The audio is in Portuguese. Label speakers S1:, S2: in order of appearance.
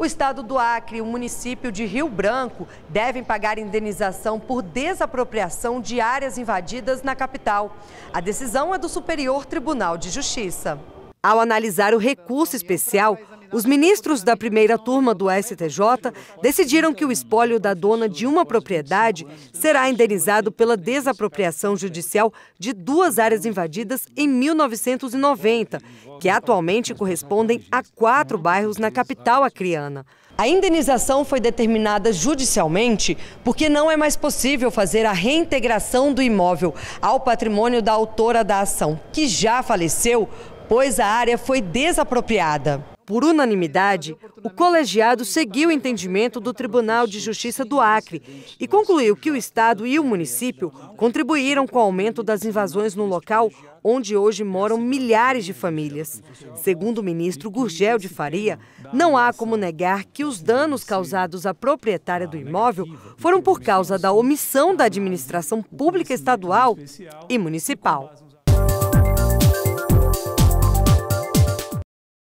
S1: O estado do Acre e o município de Rio Branco devem pagar indenização por desapropriação de áreas invadidas na capital. A decisão é do Superior Tribunal de Justiça. Ao analisar o recurso especial, os ministros da primeira turma do STJ decidiram que o espólio da dona de uma propriedade será indenizado pela desapropriação judicial de duas áreas invadidas em 1990, que atualmente correspondem a quatro bairros na capital acriana. A indenização foi determinada judicialmente porque não é mais possível fazer a reintegração do imóvel ao patrimônio da autora da ação, que já faleceu, pois a área foi desapropriada. Por unanimidade, o colegiado seguiu o entendimento do Tribunal de Justiça do Acre e concluiu que o Estado e o município contribuíram com o aumento das invasões no local onde hoje moram milhares de famílias. Segundo o ministro Gurgel de Faria, não há como negar que os danos causados à proprietária do imóvel foram por causa da omissão da administração pública estadual e municipal.